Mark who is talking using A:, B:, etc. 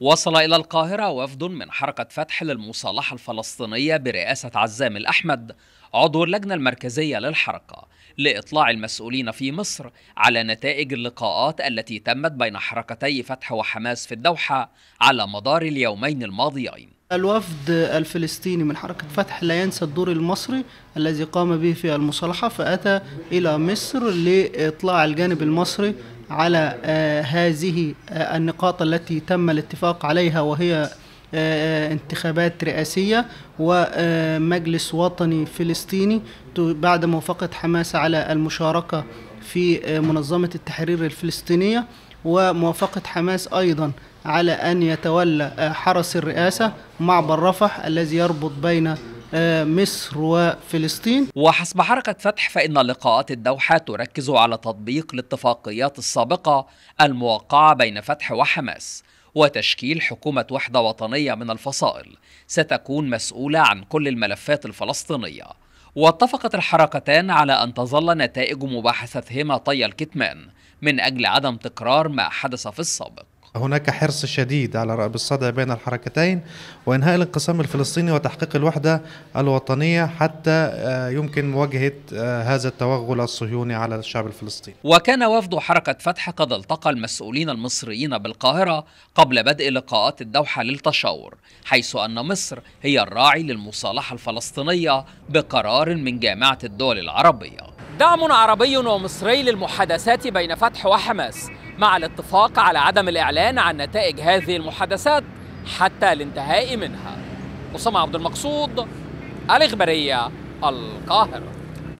A: وصل إلى القاهرة وفد من حركة فتح للمصالحة الفلسطينية برئاسة عزام الأحمد عضو اللجنة المركزية للحركة لإطلاع المسؤولين في مصر على نتائج اللقاءات التي تمت بين حركتي فتح وحماس في الدوحة على مدار اليومين الماضيين
B: الوفد الفلسطيني من حركة فتح لا ينسى الدور المصري الذي قام به في المصالحة فأتى إلى مصر لإطلاع الجانب المصري على آه، هذه آه، النقاط التي تم الاتفاق عليها وهي آه، انتخابات رئاسية ومجلس وطني فلسطيني بعد موافقة حماس على المشاركة في منظمة التحرير الفلسطينية وموافقة حماس أيضا على أن يتولى حرس الرئاسة معبر رفح الذي يربط بين آه، مصر وفلسطين
A: وحسب حركة فتح فإن لقاءات الدوحة تركز على تطبيق الاتفاقيات السابقة الموقعة بين فتح وحماس وتشكيل حكومة وحدة وطنية من الفصائل ستكون مسؤولة عن كل الملفات الفلسطينية واتفقت الحركتان على أن تظل نتائج مباحثتهما طي الكتمان من أجل عدم تكرار ما حدث في السابق
C: هناك حرص شديد على رأب الصدع بين الحركتين وإنهاء الانقسام الفلسطيني وتحقيق الوحدة الوطنية حتى آه، يمكن مواجهة آه، هذا التوغل الصهيوني على الشعب الفلسطيني
A: وكان وفد حركة فتح قد التقى المسؤولين المصريين بالقاهرة قبل بدء لقاءات الدوحة للتشاور حيث أن مصر هي الراعي للمصالحة الفلسطينية بقرار من جامعة الدول العربية دعم عربي ومصري للمحادثات بين فتح وحماس مع الاتفاق على عدم الإعلان عن نتائج هذه المحادثات حتى الانتهاء منها أسامة عبد المقصود الإخبارية القاهرة